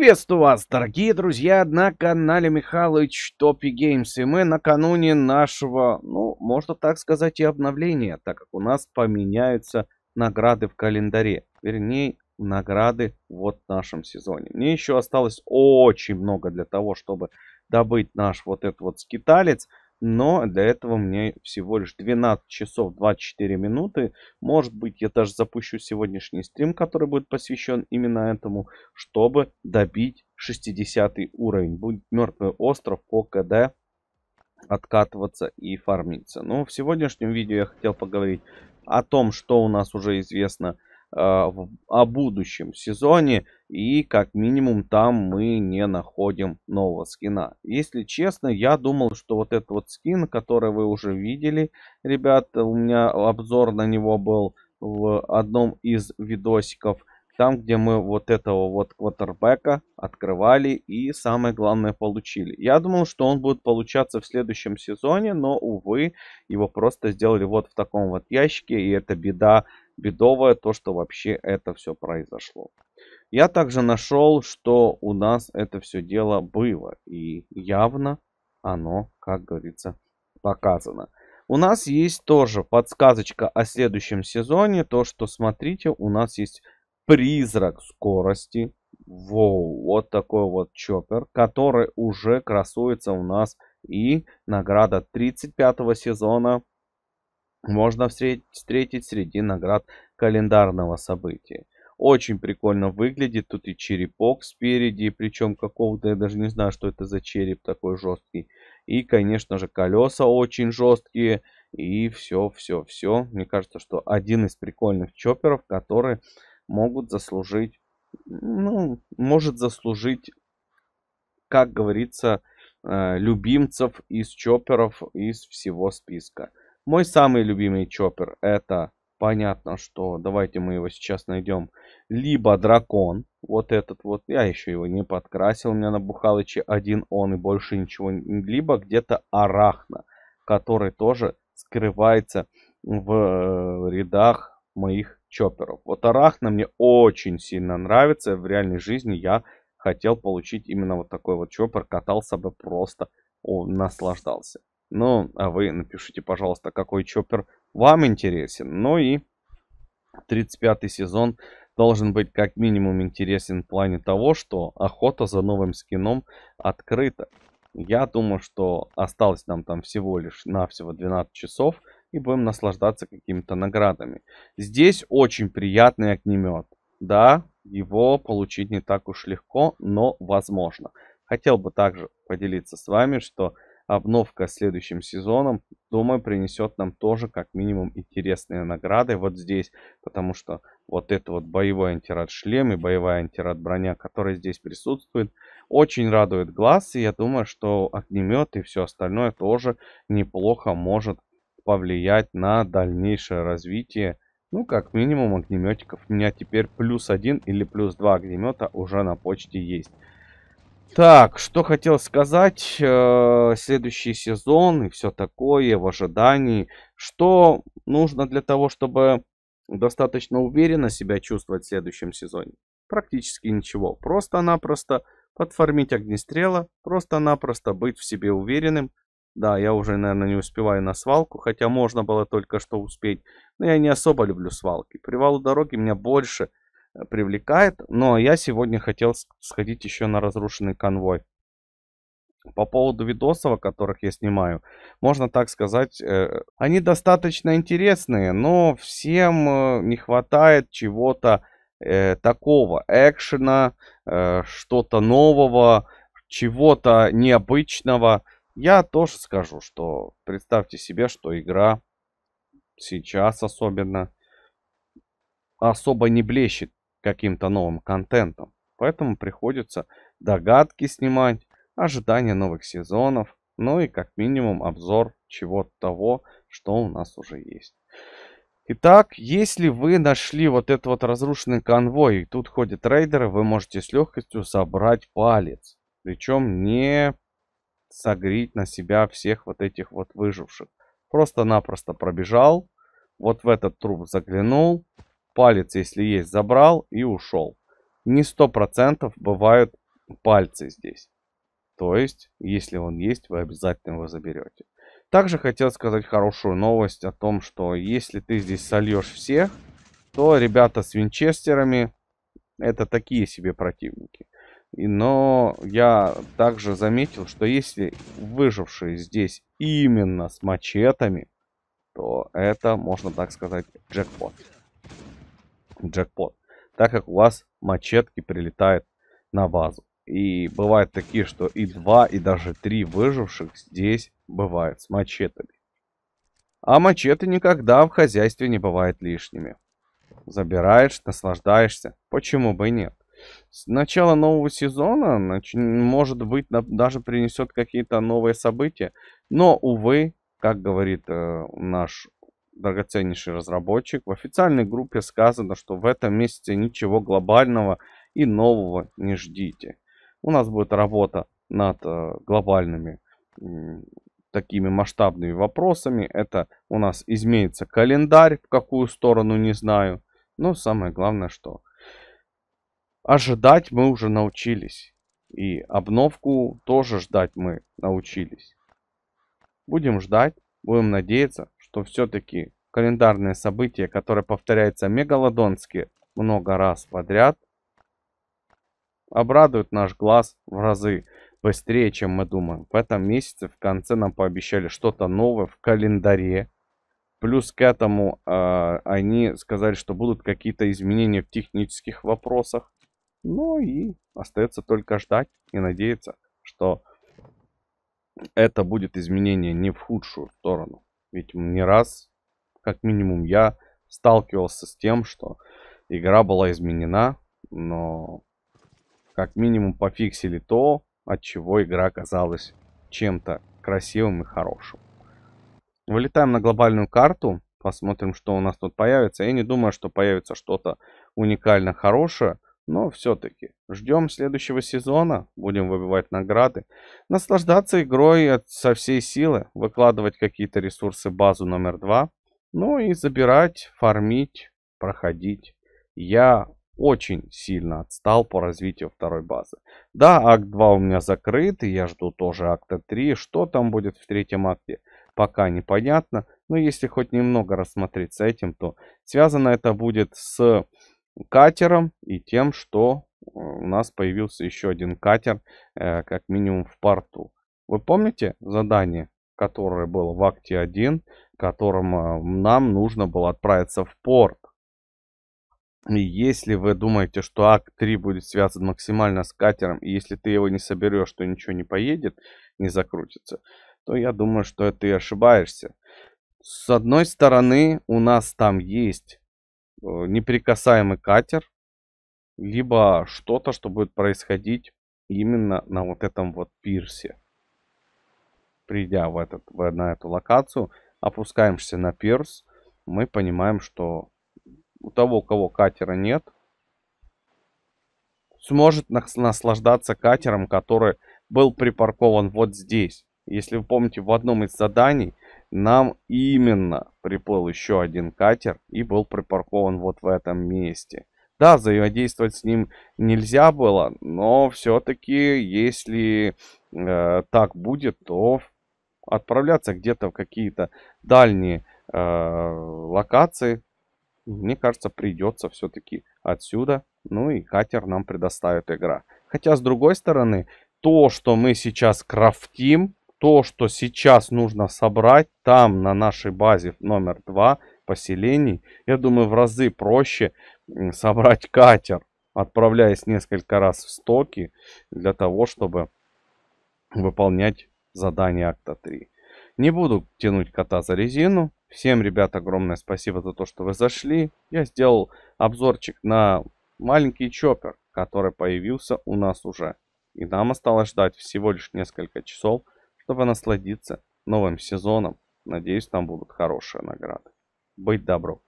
Приветствую вас, дорогие друзья, на канале Михалыч Топи Геймс, и мы накануне нашего, ну, можно так сказать, и обновления, так как у нас поменяются награды в календаре, вернее, награды вот в нашем сезоне. Мне еще осталось очень много для того, чтобы добыть наш вот этот вот скиталец – но для этого мне всего лишь 12 часов 24 минуты. Может быть, я даже запущу сегодняшний стрим, который будет посвящен именно этому, чтобы добить 60 уровень. Будет мертвый остров по КД откатываться и фармиться. Но ну, в сегодняшнем видео я хотел поговорить о том, что у нас уже известно а, о будущем сезоне. И как минимум там мы не находим нового скина. Если честно, я думал, что вот этот вот скин, который вы уже видели, ребят, у меня обзор на него был в одном из видосиков. Там, где мы вот этого вот квотербека открывали и самое главное получили. Я думал, что он будет получаться в следующем сезоне, но, увы, его просто сделали вот в таком вот ящике. И это беда бедовое то, что вообще это все произошло. Я также нашел, что у нас это все дело было. И явно оно, как говорится, показано. У нас есть тоже подсказочка о следующем сезоне. То, что смотрите, у нас есть призрак скорости. Воу, вот такой вот чоппер, который уже красуется у нас и награда 35 сезона можно встретить среди наград календарного события. Очень прикольно выглядит. Тут и черепок спереди, причем какого-то, я даже не знаю, что это за череп такой жесткий. И, конечно же, колеса очень жесткие. И все, все, все. Мне кажется, что один из прикольных чоперов, которые могут заслужить, ну, может заслужить, как говорится, э, любимцев из чоперов из всего списка. Мой самый любимый чоппер это понятно, что давайте мы его сейчас найдем. Либо дракон, вот этот вот, я еще его не подкрасил, у меня на Бухалыче один он и больше ничего. Либо где-то арахна, который тоже скрывается в э, рядах моих чопперов. Вот арахна мне очень сильно нравится, в реальной жизни я хотел получить именно вот такой вот чоппер, катался бы просто, он наслаждался. Ну, а вы напишите, пожалуйста, какой чоппер вам интересен. Ну и 35-й сезон должен быть как минимум интересен в плане того, что охота за новым скином открыта. Я думаю, что осталось нам там всего лишь навсего 12 часов и будем наслаждаться какими-то наградами. Здесь очень приятный огнемет. Да, его получить не так уж легко, но возможно. Хотел бы также поделиться с вами, что обновка следующим сезоном, думаю, принесет нам тоже как минимум интересные награды вот здесь, потому что вот это вот боевой антирад шлем и боевая антирад броня, которая здесь присутствует, очень радует глаз, и я думаю, что огнемет и все остальное тоже неплохо может повлиять на дальнейшее развитие, ну, как минимум огнеметиков. У меня теперь плюс один или плюс два огнемета уже на почте есть. Так, что хотел сказать, э, следующий сезон и все такое в ожидании. Что нужно для того, чтобы достаточно уверенно себя чувствовать в следующем сезоне? Практически ничего. Просто-напросто подформить огнестрела, просто-напросто быть в себе уверенным. Да, я уже, наверное, не успеваю на свалку, хотя можно было только что успеть, но я не особо люблю свалки. Привал у дороги меня больше – Э, привлекает. Но я сегодня хотел сходить еще на разрушенный конвой. По поводу видосов, о которых я снимаю, можно так сказать, э, они достаточно интересные, но всем э, не хватает чего-то такого экшена, что-то нового, чего-то необычного. Я тоже скажу, что представьте себе, что игра сейчас особенно особо не блещет каким-то новым контентом. Поэтому приходится догадки снимать, ожидания новых сезонов, ну и как минимум обзор чего-то того, что у нас уже есть. Итак, если вы нашли вот этот вот разрушенный конвой, и тут ходят рейдеры, вы можете с легкостью собрать палец. Причем не согреть на себя всех вот этих вот выживших. Просто-напросто пробежал, вот в этот труп заглянул, палец, если есть, забрал и ушел. Не 100% бывают пальцы здесь. То есть, если он есть, вы обязательно его заберете. Также хотел сказать хорошую новость о том, что если ты здесь сольешь всех, то ребята с винчестерами это такие себе противники. Но я также заметил, что если выжившие здесь именно с мачетами, то это, можно так сказать, джекпот джекпот, так как у вас мачетки прилетают на базу. И бывают такие, что и два, и даже три выживших здесь бывают с мачетами. А мачеты никогда в хозяйстве не бывает лишними. Забираешь, наслаждаешься. Почему бы и нет? С начала нового сезона, может быть, даже принесет какие-то новые события. Но, увы, как говорит э, наш драгоценнейший разработчик, в официальной группе сказано, что в этом месяце ничего глобального и нового не ждите. У нас будет работа над э, глобальными такими масштабными вопросами. Это у нас изменится календарь, в какую сторону не знаю. Но самое главное, что ожидать мы уже научились. И обновку тоже ждать мы научились. Будем ждать, будем надеяться, что все-таки календарное событие, которое повторяется мегалодонски много раз подряд, обрадует наш глаз в разы быстрее, чем мы думаем. В этом месяце в конце нам пообещали что-то новое в календаре. Плюс к этому э, они сказали, что будут какие-то изменения в технических вопросах. Ну и остается только ждать и надеяться, что это будет изменение не в худшую сторону. Ведь не раз, как минимум, я сталкивался с тем, что игра была изменена, но как минимум пофиксили то, от чего игра казалась чем-то красивым и хорошим. Вылетаем на глобальную карту, посмотрим, что у нас тут появится. Я не думаю, что появится что-то уникально хорошее. Но все-таки ждем следующего сезона, будем выбивать награды, наслаждаться игрой со всей силы, выкладывать какие-то ресурсы базу номер два, ну и забирать, фармить, проходить. Я очень сильно отстал по развитию второй базы. Да, акт 2 у меня закрыт, и я жду тоже акта 3. Что там будет в третьем акте, пока непонятно. Но если хоть немного рассмотреть с этим, то связано это будет с катером и тем, что э, у нас появился еще один катер, э, как минимум в порту. Вы помните задание, которое было в акте 1, которым э, нам нужно было отправиться в порт? И если вы думаете, что акт 3 будет связан максимально с катером, и если ты его не соберешь, то ничего не поедет, не закрутится, то я думаю, что ты ошибаешься. С одной стороны, у нас там есть Э, неприкасаемый катер, либо что-то, что будет происходить именно на вот этом вот пирсе. Придя в этот, в, на эту локацию, опускаемся на пирс, мы понимаем, что у того, у кого катера нет, сможет наслаждаться катером, который был припаркован вот здесь. Если вы помните, в одном из заданий нам именно приплыл еще один катер и был припаркован вот в этом месте. Да, взаимодействовать с ним нельзя было, но все-таки, если э, так будет, то отправляться где-то в какие-то дальние э, локации, мне кажется, придется все-таки отсюда. Ну и катер нам предоставит игра. Хотя, с другой стороны, то, что мы сейчас крафтим, то, что сейчас нужно собрать там на нашей базе номер 2 поселений, я думаю, в разы проще собрать катер, отправляясь несколько раз в стоки для того, чтобы выполнять задание акта 3. Не буду тянуть кота за резину. Всем, ребят, огромное спасибо за то, что вы зашли. Я сделал обзорчик на маленький чоппер, который появился у нас уже. И нам осталось ждать всего лишь несколько часов, чтобы насладиться новым сезоном. Надеюсь, там будут хорошие награды. Быть добро.